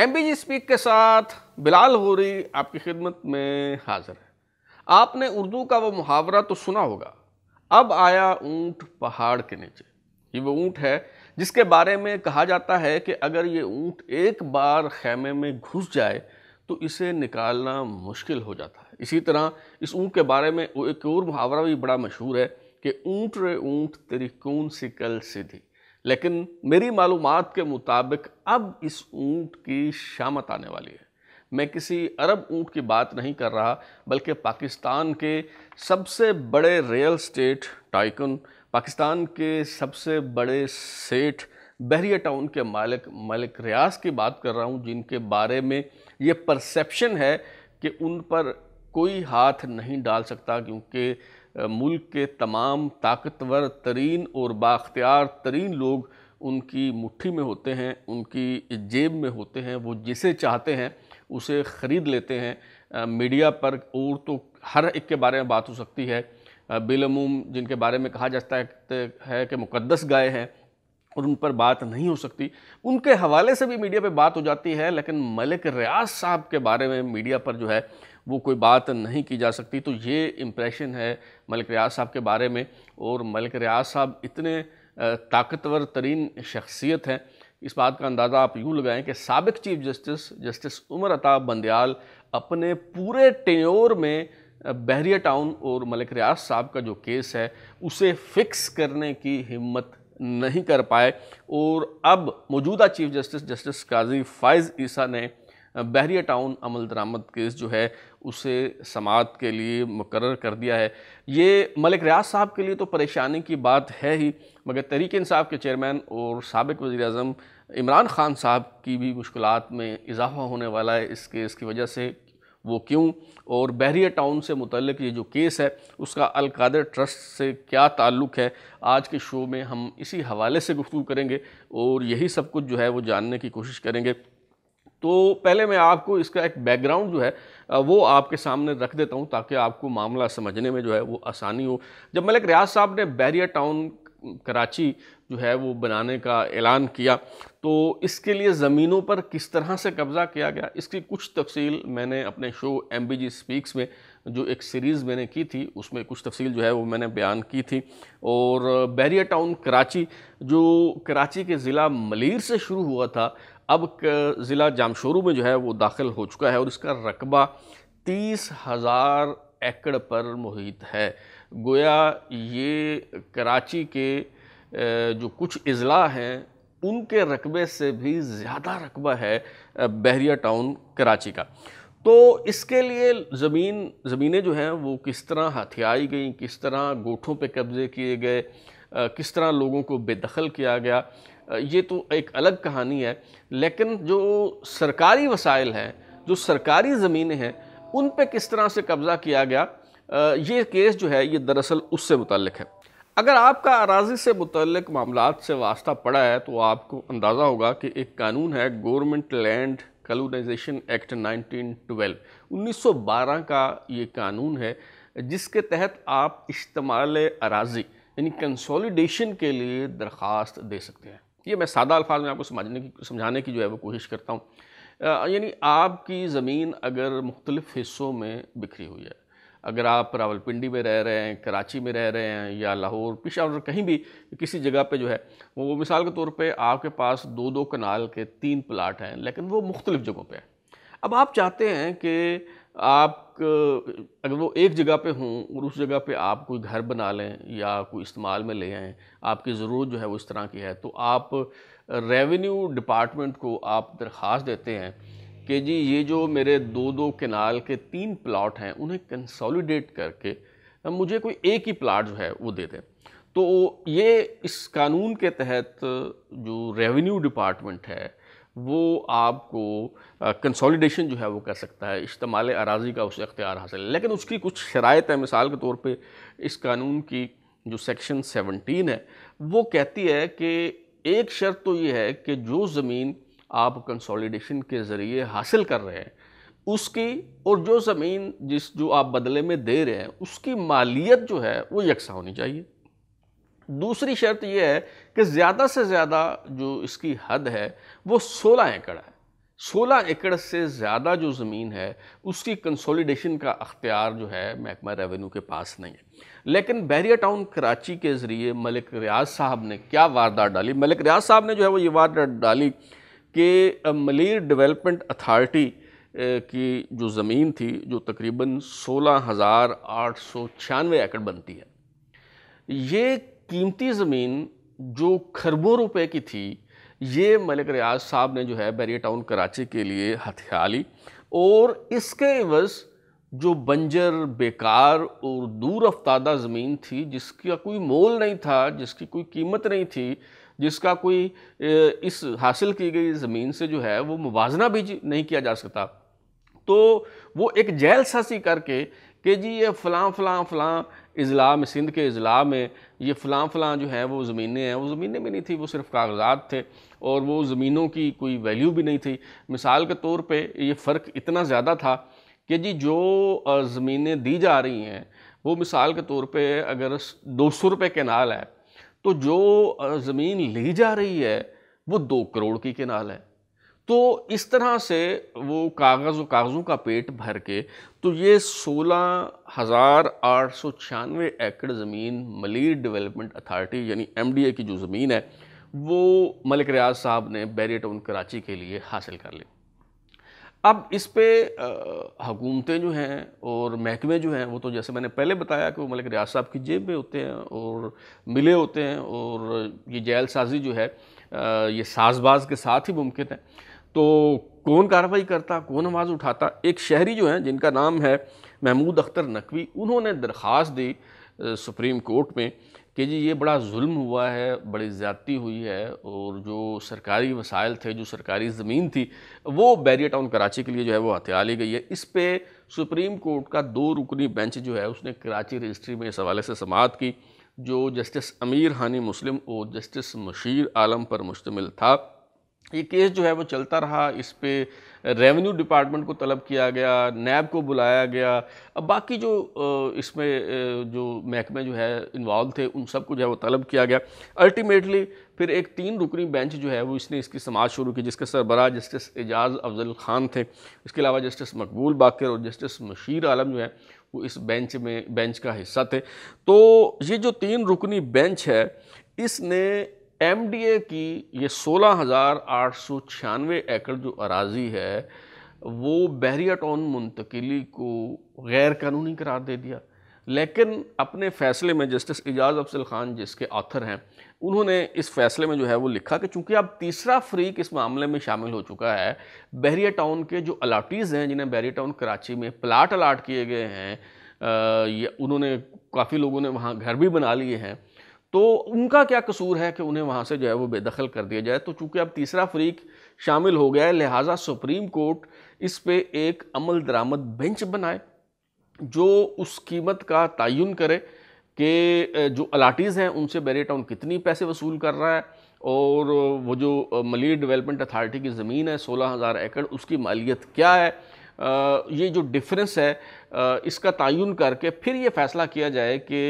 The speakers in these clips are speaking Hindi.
एम बी जी स्पीक के साथ बिलाल होरी आपकी खिदमत में हाज़िर है आपने उर्दू का वो मुहावरा तो सुना होगा अब आया ऊँट पहाड़ के नीचे ये वो ऊँट है जिसके बारे में कहा जाता है कि अगर ये ऊँट एक बार खैमे में घुस जाए तो इसे निकालना मुश्किल हो जाता है इसी तरह इस ऊँट के बारे में एक और मुहावरा भी बड़ा मशहूर है कि ऊँट रे ऊँट तेरी कौन सी कल सीधी लेकिन मेरी मालूम के मुताबिक अब इस ऊँट की शामत आने वाली है मैं किसी अरब ऊँट की बात नहीं कर रहा बल्कि पाकिस्तान के सबसे बड़े रियल स्टेट टाइकन पाकिस्तान के सबसे बड़े सेठ बहरिया टाउन के मालिक मलिक रियाज की बात कर रहा हूँ जिनके बारे में ये परसेप्शन है कि उन पर कोई हाथ नहीं डाल सकता क्योंकि मुल्क के तमाम ताकतवर तरीन और बाख्तियार तरीन लोग उनकी मुट्ठी में होते हैं उनकी जेब में होते हैं वो जिसे चाहते हैं उसे ख़रीद लेते हैं मीडिया पर और तो हर एक के बारे में बात हो सकती है बिलमूम जिनके बारे में कहा जाता है कि मुकदस गाय हैं और उन पर बात नहीं हो सकती उनके हवाले से भी मीडिया पे बात हो जाती है लेकिन मलिक रियाज साहब के बारे में मीडिया पर जो है वो कोई बात नहीं की जा सकती तो ये इम्प्रेशन है मलिक रियाज साहब के बारे में और मलिक रियाज साहब इतने ताकतवर तरीन शख्सियत हैं इस बात का अंदाज़ा आप यूँ लगाएं कि सबक chief justice justice Umar Ata Bandial अपने पूरे टेन्योर में बहरिया टाउन और मलिक रियाज साहब का जो केस है उसे फिक्स करने की हिम्मत नहीं कर पाए और अब मौजूदा chief justice justice Qazi Faez Isa ने बहरिया टाउन अमल दरामद केस जो है उसे समात के लिए मुकर कर दिया है ये मलिक रियाज साहब के लिए तो परेशानी की बात है ही मगर तहरीक इंसाफ के चेयरमैन और सबक वज़ी अजम इमरान ख़ान साहब की भी मुश्किल में इजाफा होने वाला है इस केस की वजह से वो क्यों और बहरिया टाउन से मुतल ये जो केस है उसका अलकादर ट्रस्ट से क्या ताल्लुक़ है आज के शो में हम इसी हवाले से गुफ्तु करेंगे और यही सब कुछ जो है वो जानने की कोशिश करेंगे तो पहले मैं आपको इसका एक बैकग्राउंड जो है वो आपके सामने रख देता हूँ ताकि आपको मामला समझने में जो है वो आसानी हो जब मलिक रियाज साहब ने बैरिया टाउन कराची जो है वो बनाने का ऐलान किया तो इसके लिए ज़मीनों पर किस तरह से कब्ज़ा किया गया इसकी कुछ तफसील मैंने अपने show M B G speaks में जो एक सीरीज़ मैंने की थी उसमें कुछ तफसील जो है वो मैंने बयान की थी और बैरिया टाउन कराची जो कराची के ज़िला मलिर से शुरू हुआ था अब ज़िला जामशोरू में जो है वो दाखिल हो चुका है और इसका रकबा तीस हज़ार एकड़ पर मुहित है गोया ये कराची के जो कुछ अज़ला हैं उनके रकबे से भी ज़्यादा रकबा है बहरिया टाउन कराची का तो इसके लिए ज़मीन ज़मीनें जो हैं वो किस तरह हथियाई गई किस तरह गोठों पे कब्ज़े किए गए किस तरह लोगों को बेदखल किया गया ये तो एक अलग कहानी है लेकिन जो सरकारी वसाइल हैं जो सरकारी ज़मीनें हैं उन पर किस तरह से कब्ज़ा किया गया ये केस जो है ये दरअसल उससे मुतलक है अगर आपका अराजी से मुतलक मामला से वास्ता पड़ा है तो आपको अंदाज़ा होगा कि एक कानून है गवर्नमेंट लैंड कलोनाइजेशन एक्ट 1912 1912 का ये कानून है जिसके तहत आप इस्तेमाल अराजी यानी कंसोलिडेशन के लिए दरख्वास्त दे सकते हैं ये मैं सादा अल्फाज में आपको समझने की समझाने की जो है वो कोशिश करता हूँ यानी आपकी ज़मीन अगर मुख्तलिफ़ हिस्सों में बिखरी हुई है अगर आप रावलपिंडी में रह रहे हैं कराची में रह रहे हैं या लाहौर पिशावर कहीं भी किसी जगह पे जो है वो मिसाल के तौर पे आपके पास दो दो कनाल के तीन प्लाट हैं लेकिन वो मुख्तलिफ़ जगहों पे हैं अब आप चाहते हैं कि आप अगर वो एक जगह पे हों और उस जगह पे आप कोई घर बना लें या कोई इस्तेमाल में ले आएँ आपकी ज़रूरत जो है वो इस तरह की है तो आप रेवेन्यू डिपार्टमेंट को आप दरख्वास्त देते हैं कि जी ये जो मेरे दो दो किनाल के तीन प्लाट हैं उन्हें कंसोलिडेट करके मुझे कोई एक ही प्लाट जो है वो दे दें तो ये इस कानून के तहत जो रेवेन्यू डिपार्टमेंट है वो आपको कंसोलिडेशन जो है वो कर सकता है इस्तेमाल अराजी का उसे अख्तियार हासिल है लेकिन उसकी कुछ शरात है मिसाल के तौर पर इस कानून की जो सेक्शन सेवनटीन है वो कहती है कि एक शर्त तो ये है कि जो ज़मीन आप कंसोलिडेशन के ज़रिए हासिल कर रहे हैं उसकी और जो ज़मीन जिस जो आप बदले में दे रहे हैं उसकी मालियत जो है वो यकसा होनी चाहिए दूसरी शर्त यह है कि ज़्यादा से ज़्यादा जो इसकी हद है वो सोलह एकड़ है सोलह एकड़ से ज़्यादा जो ज़मीन है उसकी कंसोलिडेशन का अख्तियार जो है महकमा रेवेन्यू के पास नहीं है लेकिन बहरिया टाउन कराची के ज़रिए मलिक रियाज साहब ने क्या वारदात डाली मलिक रियाज साहब ने जो है वो ये वारदात डाली कि मलिर डेवलपमेंट अथार्टी की जो ज़मीन थी जो तकरीबन सोलह हज़ार आठ सौ छियानवे एकड़ बनती है ये कीमती ज़मीन जो खरबों रुपए की थी ये मलिक रियाज साहब ने जो है बैरिया टाउन कराची के लिए हथियार ली और इसके एवज़ जो बंजर बेकार और दूर अफ्तादा ज़मीन थी जिसका कोई मोल नहीं था जिसकी कोई कीमत नहीं थी जिसका कोई इस हासिल की गई ज़मीन से जो है वो मुवजना भी नहीं किया जा सकता तो वो एक जेल सासी करके कि जी ये फ़लाँ फ़लाँ फलां अजला में सिंध के अजला में ये फ़लाँ फलां जो है वो ज़मीनें हैं वो ज़मीनें भी नहीं थी वो सिर्फ कागजात थे और वो ज़मीनों की कोई वैल्यू भी नहीं थी मिसाल के तौर पर ये फ़र्क इतना ज़्यादा था कि जी जो ज़मीनें दी जा रही हैं वो मिसाल के तौर पे अगर दो सौ रुपये केनाल है तो जो ज़मीन ली जा रही है वो दो करोड़ की केनाल है तो इस तरह से वो कागज़ व कागज़ों का पेट भर के तो ये सोलह हज़ार आठ सौ छियानवे एकड़ ज़मीन मलिर डेवलपमेंट अथॉरिटी यानी एम डी ए की जो ज़मीन है वो मलिक रियाज साहब ने बैरी टाउन कराची के लिए हासिल कर ली अब इस पर हकूमतें जो हैं और महकमे जो हैं वो तो जैसे मैंने पहले बताया कि वो मलिक रियाज साहब की जेब में होते हैं और मिले होते हैं और ये जैल साजी जो है आ, ये साजबाज के साथ ही मुमकिन है तो कौन कार्रवाई करता कौन आवाज़ उठाता एक शहरी जो हैं जिनका नाम है महमूद अख्तर नकवी उन्होंने दरख्वास्त दी सुप्रीम कोर्ट में कि जी ये बड़ा जुल्म हुआ है बड़ी ज़्यादती हुई है और जो सरकारी वसाइल थे जो सरकारी ज़मीन थी वो बैरियर टाउन कराची के लिए जो है वो हथियार ली गई है इस पर सुप्रीम कोर्ट का दो रुकनी बेंच जो है उसने कराची रजिस्ट्री में इस हवाले से समात की जो जस्टिस अमीर हानि मुस्लिम और जस्टिस मशीर आलम पर मुश्तमिल था ये केस जो है वो चलता रहा इस पर रेवेन्यू डिपार्टमेंट को तलब किया गया नैब को बुलाया गया अब बाकी जो इसमें जो महकमे जो है इन्वॉल्व थे उन सब को जो है वो तलब किया गया अल्टीमेटली फिर एक तीन रुकनी बेंच जो है वो इसने इसकी समाज शुरू की जिसके सरबराह जस्टिस एजाज अफजल ख़ान थे इसके अलावा जस्टिस मकबूल बाकर और जस्टिस मशीर आलम जो है वो इस बेंच में बेंच का हिस्सा थे तो ये जो तीन रुकनी बेंच है इसने एम डी ए की ये सोलह हज़ार आठ सौ छियानवे एकड़ जो अराजी है वो बहरिया टाउन मुंतकली को गैर कानूनी करार दे दिया लेकिन अपने फ़ैसले में जस्टिस एजाज अफसल ख़ान जिसके ऑथर हैं उन्होंने इस फैसले में जो है वो लिखा कि चूंकि अब तीसरा फ्रीक इस मामले में शामिल हो चुका है बहरिया टाउन के जो अलाटीज़ हैं जिन्हें बहरिया टाउन कराची में प्लाट अलाट किए गए हैं ये उन्होंने काफ़ी लोगों ने वहाँ घर भी बना लिए हैं तो उनका क्या कसूर है कि उन्हें वहाँ से जो है वो बेदखल कर दिया जाए तो चूँकि अब तीसरा फरीक शामिल हो गया है लिहाजा सुप्रीम कोर्ट इस पर एक अमल दरामद बेंच बनाए जो उस कीमत का तयन करे कि जो अलाटीज़ हैं उनसे बेरे टाउन कितनी पैसे वसूल कर रहा है और वो जो मलिर डेवलपमेंट अथॉरिटी की ज़मीन है सोलह हज़ार एकड़ उसकी मालियत क्या है ये जो डिफरेंस है इसका तयन करके फिर ये फ़ैसला किया जाए कि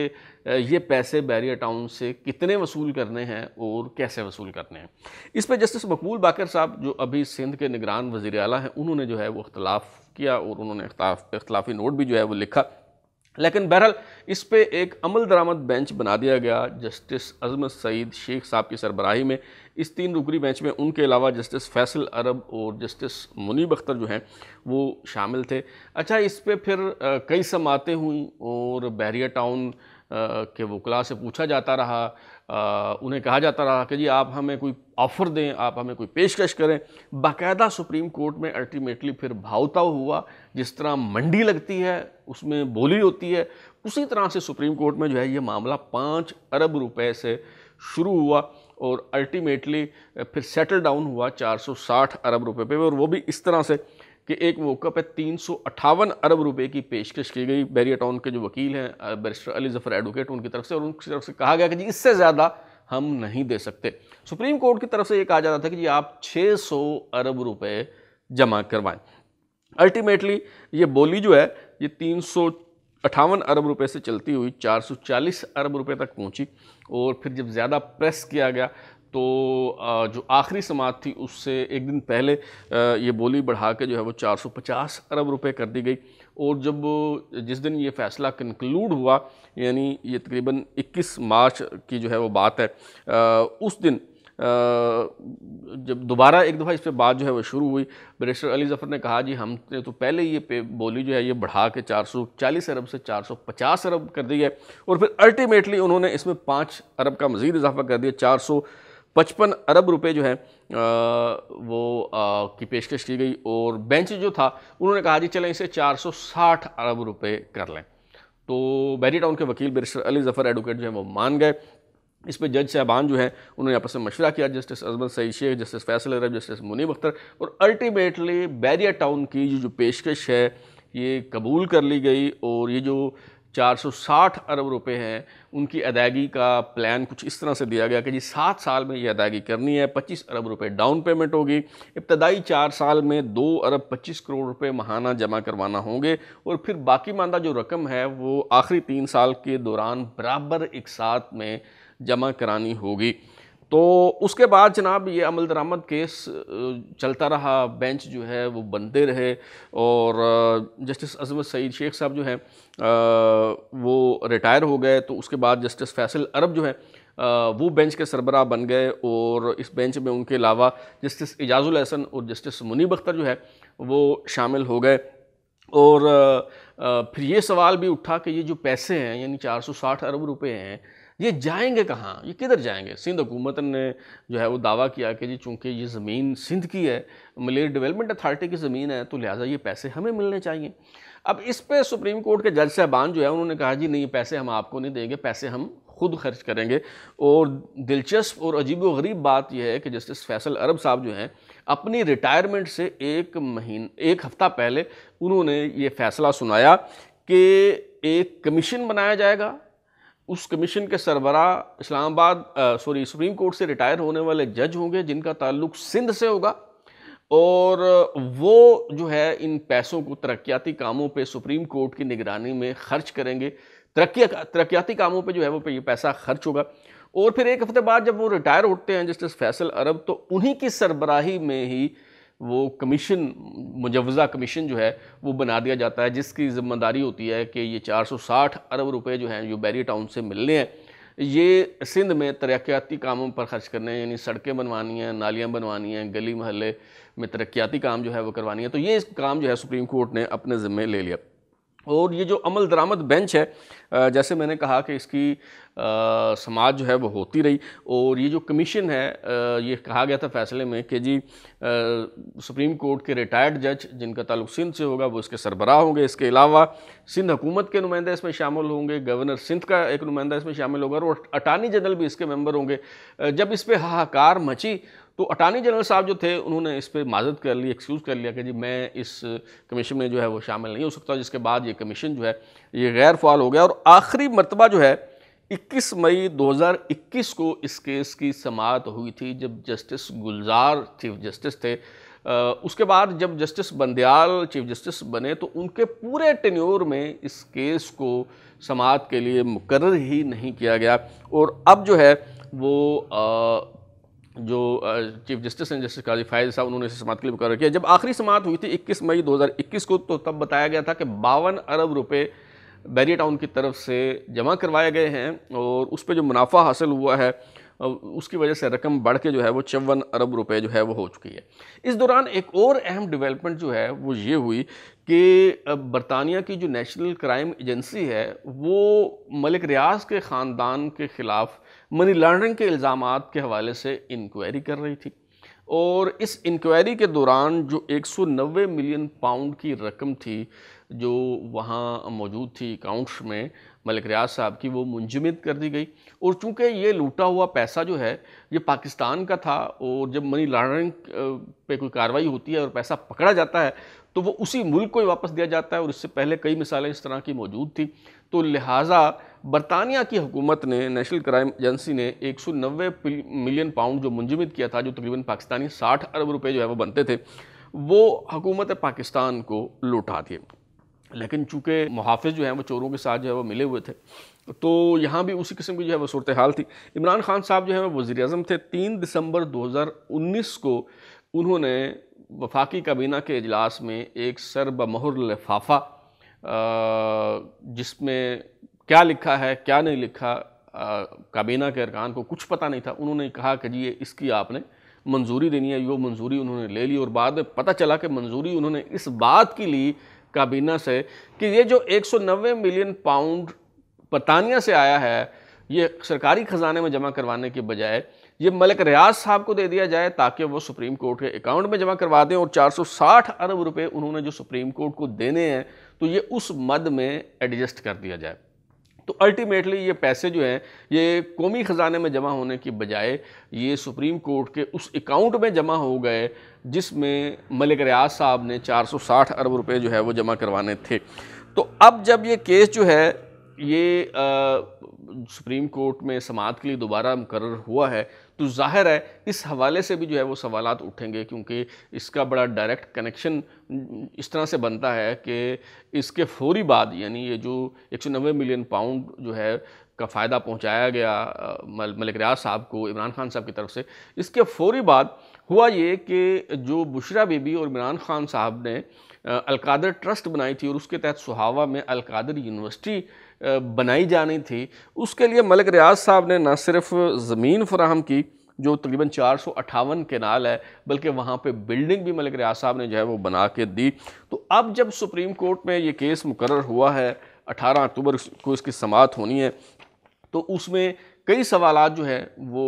ये पैसे बैरिया टाउन से कितने वसूल करने हैं और कैसे वसूल करने हैं इस पर जस्टिस मकबूल बाकर साहब जो अभी सिंध के निगरान वज़ी अला हैं उन्होंने जो है वो अख्तलाफ किया और उन्होंने अख्तलाफी नोट भी जो है वो लिखा लेकिन बहरहाल इस पर एक अमल दरामद बेंच बना दिया गया जस्टिस अजमत सईद शेख साहब की सरबराही में इस तीन रुकनी बेंच में उनके अलावा जस्टिस फैसल अरब और जस्टिस मुनीब अख्तर जो हैं वो शामिल थे अच्छा इस पर फिर कई समातें हुई और बैरिया टाउन के वकला से पूछा जाता रहा आ, उन्हें कहा जाता रहा कि जी आप हमें कोई ऑफ़र दें आप हमें कोई पेशकश करें बाकायदा सुप्रीम कोर्ट में अल्टीमेटली फिर भावताव हुआ जिस तरह मंडी लगती है उसमें बोली होती है उसी तरह से सुप्रीम कोर्ट में जो है ये मामला पाँच अरब रुपए से शुरू हुआ और अल्टीमेटली फिर सेटल डाउन हुआ 460 अरब रुपए पे और वो भी इस तरह से कि एक मौका पर तीन अरब रुपए की पेशकश की गई बैरियाटाउन के जो वकील हैं बैरिस्टर अली जफर एडवोकेट उनकी तरफ से और उनकी तरफ से कहा गया कि जी इससे ज़्यादा हम नहीं दे सकते सुप्रीम कोर्ट की तरफ से ये कहा जा रहा था कि जी आप 600 अरब रुपए जमा करवाएं अल्टीमेटली ये बोली जो है ये तीन अट्ठावन अरब रुपए से चलती हुई 440 अरब रुपए तक पहुंची और फिर जब ज़्यादा प्रेस किया गया तो जो आखिरी समात थी उससे एक दिन पहले ये बोली बढ़ा के जो है वो 450 अरब रुपए कर दी गई और जब जिस दिन ये फ़ैसला कंक्लूड हुआ यानी ये तकरीबन 21 मार्च की जो है वो बात है उस दिन जब दोबारा एक दफ़ा इस पर बात जो है वो शुरू हुई बरेस्टर अली जफ़र ने कहा जी हमने तो पहले ये पे बोली जो है ये बढ़ा के 440 अरब से 450 अरब कर दी है और फिर अल्टीमेटली उन्होंने इसमें पाँच अरब का मज़ीद इजाफा कर दिया चार पचपन अरब रुपए जो है वो की पेशकश की गई और बेंच जो था उन्होंने कहा जी चलें इसे 460 अरब रुपए कर लें तो बैरी टाउन के वकील बिरसर अली जफ़र एडवोकेट जो है वो मान गए इस पर जज साहबान जो है उन्होंने आपस में मशवरा किया justice Ajmal Saeed Sheikh justice Faisal Arab justice Munib Akhtar और अल्टीमेटली बैरिया टाउन की जो जो पेशकश है ये कबूल कर ली गई और ये जो 460 अरब रुपए हैं उनकी अदायगी का प्लान कुछ इस तरह से दिया गया कि जी सात साल में ये अदायगी करनी है 25 अरब रुपए डाउन पेमेंट होगी इब्तदाई चार साल में दो अरब 25 करोड़ रुपए महाना जमा करवाना होंगे और फिर बाकी मानदा जो रकम है वो आखिरी तीन साल के दौरान बराबर एक साथ में जमा करानी होगी तो उसके बाद जनाब ये अमल दरामद केस चलता रहा बेंच जो है वो बनते रहे और जस्टिस अजमत सईद शेख साहब जो हैं वो रिटायर हो गए तो उसके बाद जस्टिस फैसल अरब जो है वो बेंच के सरबराह बन गए और इस बेंच में उनके अलावा जस्टिस एजाज़ुल हसन और जस्टिस मुनीब अख्तर जो है वो शामिल हो गए और फिर ये सवाल भी उठा कि ये जो पैसे हैं यानी 460 अरब रुपए हैं ये जाएंगे कहाँ ये किधर जाएंगे सिंध हुकूमत ने जो है वो दावा किया कि जी चूँकि ये ज़मीन सिंध की है मलेर डेवलपमेंट अथॉरिटी की ज़मीन है तो लिहाजा ये पैसे हमें मिलने चाहिए अब इस पर सुप्रीम कोर्ट के जज साहबान जो है उन्होंने कहा जी नहीं पैसे हम आपको नहीं देंगे पैसे हम खुद खर्च करेंगे और दिलचस्प और अजीब गरीब बात यह है कि जस्टिस फैसल अरब साहब जो हैं अपनी रिटायरमेंट से एक महीन एक हफ़्ता पहले उन्होंने ये फ़ैसला सुनाया कि एक कमीशन बनाया जाएगा उस कमीशन के सरबरा इस्लामाबाद सॉरी सुप्रीम कोर्ट से रिटायर होने वाले जज होंगे जिनका ताल्लुक सिंध से होगा और वो जो है इन पैसों को तरक्याती कामों पे सुप्रीम कोर्ट की निगरानी में खर्च करेंगे तरक्या तरक्याती कामों पे जो है वो पे पैसा खर्च होगा और फिर एक हफ्ते बाद जब वो रिटायर होते हैं जस्टिस फैसल अरब तो उन्हीं की सरबराही में ही वो कमीशन मुजवज़ा कमीशन जो है वो बना दिया जाता है जिसकी जिम्मेदारी होती है कि ये 460 अरब रुपए जो हैं जो बैरी टाउन से मिलने हैं ये सिंध में तरक्याती कामों पर खर्च करने हैं यानी सड़कें बनवानी हैं नालियाँ बनवानी हैं गली महल्ले में तरक्याती काम जो है वो करवानी है तो ये काम जो है सुप्रीम कोर्ट ने अपने ज़िम्मे ले लिया और ये जो अमल दरामद बेंच है जैसे मैंने कहा कि इसकी आ, समाज जो है वो होती रही और ये जो कमीशन है आ, ये कहा गया था फैसले में कि जी आ, सुप्रीम कोर्ट के रिटायर्ड जज जिनका ताल्लुक सिंध से होगा वो इसके सरबराह होंगे इसके अलावा सिंध हुकूमत के नुमाइंदे इसमें शामिल होंगे गवर्नर सिंध का एक नुमाइंदा इसमें शामिल होगा और अटारनी जनरल भी इसके मेम्बर होंगे जब इस पर हाहाकार मची तो अटॉर्नी जनरल साहब जो थे उन्होंने इस पर माजत कर ली एक्सक्यूज़ कर लिया कि जी मैं इस कमीशन में जो है वो शामिल नहीं हो सकता जिसके बाद ये कमीशन जो है ये गैर फाल हो गया और आखिरी मरतबा जो है 21 मई 2021 को इस केस की समात हुई थी जब जस्टिस गुलजार चीफ जस्टिस थे आ, उसके बाद जब जस्टिस बंदयाल चीफ जस्टिस बने तो उनके पूरे टेन्योर में इस केस को समात के लिए मुकर ही नहीं किया गया और अब जो है वो आ, जो चीफ जस्टिस हैं जस्टिस काजी फायज साहब उन्होंने इसे समात के लिए मुकर किया जब आखिरी समात हुई थी 21 मई 2021 को तो तब बताया गया था कि बावन अरब रुपए बैरिया टाउन की तरफ से जमा करवाए गए हैं और उस पर जो मुनाफा हासिल हुआ है उसकी वजह से रकम बढ़ के जो है वो चौवन अरब रुपए जो है वो हो चुकी है इस दौरान एक और अहम डेवलपमेंट जो है वो ये हुई कि बरतानिया की जो नेशनल क्राइम एजेंसी है वो मलिक रियाज के ख़ानदान के ख़िलाफ़ मनी लॉन्ड्रिंग के इल्ज़ाम के हवाले से इंक्वायरी कर रही थी और इस इंक्वायरी के दौरान जो 190 मिलियन पाउंड की रकम थी जो वहाँ मौजूद थी अकाउंट्स में मलिक रियाज साहब की वो मुंजमद कर दी गई और चूँकि ये लूटा हुआ पैसा जो है ये पाकिस्तान का था और जब मनी लॉन्ड्रिंग पे कोई कार्रवाई होती है और पैसा पकड़ा जाता है तो वो उसी मुल्क को ही वापस दिया जाता है और इससे पहले कई मिसालें इस तरह की मौजूद थी तो लिहाजा बरतानिया की हुकूमत ने नेशनल क्राइम एजेंसी ने एक सौ नब्बे मिलियन पाउंड जो मुंजमद किया था जो तकरीबन पाकिस्तानी साठ अरब रुपये जो है वो बनते थे वो हकूमत पाकिस्तान को लौटा दिए लेकिन चूँकि मुहाफ़ जो हैं वो चोरों के साथ जो है वो मिले हुए थे तो यहाँ भी उसी किस्म की जो है वो सूरत हाल थी इमरान खान साहब जो है वो वज़ी अजम थे तीन दिसंबर 2019 को उन्होंने वफाकी काबीना के अजलास में एक सरबमहर लिफाफा जिसमें क्या लिखा है क्या नहीं लिखा काबीना के अरकान को कुछ पता नहीं था उन्होंने कहा कि जी ये इसकी आपने मंजूरी देनी है वो मंजूरी उन्होंने ले ली और बाद में पता चला कि मंजूरी उन्होंने इस बात की ली काबीना से कि ये जो 190 मिलियन पाउंड पतानिया से आया है ये सरकारी ख़जाने में जमा करवाने के बजाय ये मलिक रियाज साहब को दे दिया जाए ताकि वो सुप्रीम कोर्ट के अकाउंट में जमा करवा दें और 460 अरब रुपए उन्होंने जो सुप्रीम कोर्ट को देने हैं तो ये उस मद में एडजस्ट कर दिया जाए तो अल्टीमेटली ये पैसे जो हैं ये कौमी ख़जाने में जमा होने की बजाय ये सुप्रीम कोर्ट के उस अकाउंट में जमा हो गए जिसमें मलिक रियाज साहब ने 460 अरब रुपए जो है वो जमा करवाने थे तो अब जब ये केस जो है ये आ, सुप्रीम कोर्ट में समात के लिए दोबारा मुकर हुआ है तो जाहिर है इस हवाले से भी जो है वो सवाल उठेंगे क्योंकि इसका बड़ा डायरेक्ट कनेक्शन इस तरह से बनता है कि इसके फौरी बाद यानी ये जो एक मिलियन पाउंड जो है का फ़ायदा पहुंचाया गया मलिक रियाज साहब को इमरान खान साहब की तरफ से इसके फौरी बाद हुआ ये कि जो बुशरा बेबी और इमरान खान साहब ने अलकादर ट्रस्ट बनाई थी और उसके तहत सुहावा में अलकादर यूनिवर्सिटी बनाई जानी थी उसके लिए मलिक रियाज साहब ने ना सिर्फ ज़मीन फराहम की जो तकरीबन चार सौ अट्ठावन केनाल है बल्कि वहाँ पर बिल्डिंग भी मलिक रियाज साहब ने जो है वो बना के दी तो अब जब सुप्रीम कोर्ट में ये केस मुकर हुआ है अठारह अक्टूबर को इसकी समात होनी है तो उसमें कई सवाल जो है वो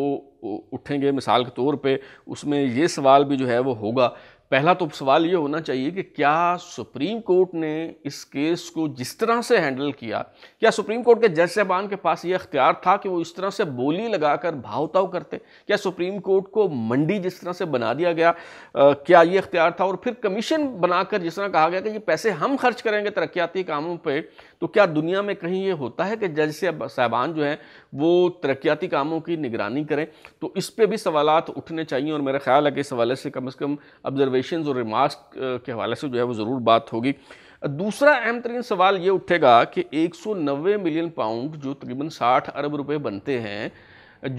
उठेंगे मिसाल के तौर पर उसमें ये सवाल भी जो है वो होगा पहला तो सवाल ये होना चाहिए कि क्या सुप्रीम कोर्ट ने इस केस को जिस तरह से हैंडल किया क्या सुप्रीम कोर्ट के जज साहबान के पास ये अख्तियार था कि वो इस तरह से बोली लगाकर भावताव करते क्या सुप्रीम कोर्ट को मंडी जिस तरह से बना दिया गया आ, क्या ये अख्तियार था और फिर कमीशन बनाकर जिस तरह कहा गया कि ये पैसे हम खर्च करेंगे तरक्याती कामों पर तो क्या दुनिया में कहीं ये होता है कि जज साहबान जो हैं वो तरक्याती कामों की निगरानी करें तो इस पर भी सवाल उठने चाहिए और मेरा ख्याल है कि इस हवाले से कम अज़ कम ऑब्जर्वेशन और रिमार्क्स के हवाले से जो है वो ज़रूर बात होगी दूसरा अहम तरीन सवाल ये उठेगा कि 190 मिलियन पाउंड जो तकरीबन 60 अरब रुपए बनते हैं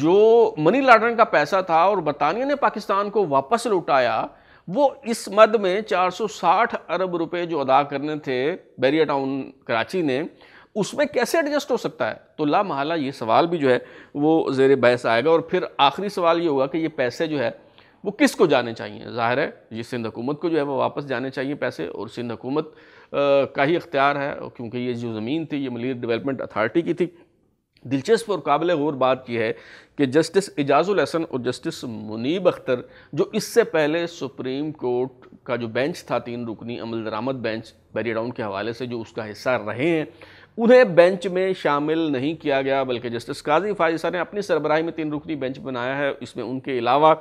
जो मनी लॉन्ड्रिंग का पैसा था और बरतानिया ने पाकिस्तान को वापस लौटाया वो इस मद में 460 अरब रुपए जो अदा करने थे बैरिया टाउन कराची ने उसमें कैसे एडजस्ट हो सकता है तो ला महला ये सवाल भी जो है वो जेर बहस आएगा और फिर आखिरी सवाल ये होगा कि ये पैसे जो है वो किस को जाने चाहिए ज़ाहिर है ये सिंध हुकूमत को जो है वो वापस जाने चाहिए पैसे और सिंध हुकूमत का ही अख्तियार है क्योंकि ये जो ज़मीन थी ये मलिर डेवलपमेंट अथार्टी की थी दिलचस्प और काबिल गौर बात यह है कि जस्टिस एजाज़ुल हसन और जस्टिस मुनीब अख्तर जो इससे पहले सुप्रीम कोर्ट का जो बेंच था तीन रुकनी अमल दरामद बेंच बैरी डाउन के हवाले से जो उसका हिस्सा रहे हैं उन्हें बेंच में शामिल नहीं किया गया बल्कि जस्टिस काजी फाजिसा ने अपनी सरबराही में तीन रुकनी बेंच बनाया है इसमें उनके अलावा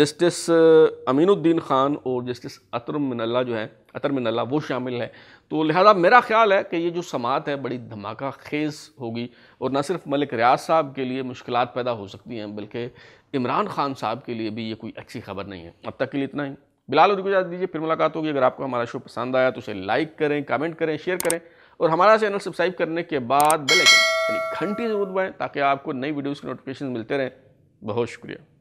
जस्टिस अमीनुद्दीन खान और जस्टिस अतर मिनल्ला जो है अतर मिनल्ला वो शामिल है तो लिहाजा मेरा ख्याल है कि ये जो समात है बड़ी धमाका खेज़ होगी और न सिर्फ मलिक रियाज साहब के लिए मुश्किल पैदा हो सकती हैं बल्कि इमरान खान साहब के लिए भी ये कोई अच्छी खबर नहीं है अब तक के लिए इतना ही बिलाल और गुजार दीजिए फिर मुलाकात होगी अगर आपको हमारा शो पसंद आया तो उसे लाइक करें कमेंट करें शेयर करें और हमारा चैनल सब्सक्राइब करने के बाद बेल आइकन यानी घंटी जरूर दबाएं ताकि आपको नई वीडियोज़ की नोटिफिकेशन मिलते रहें बहुत शुक्रिया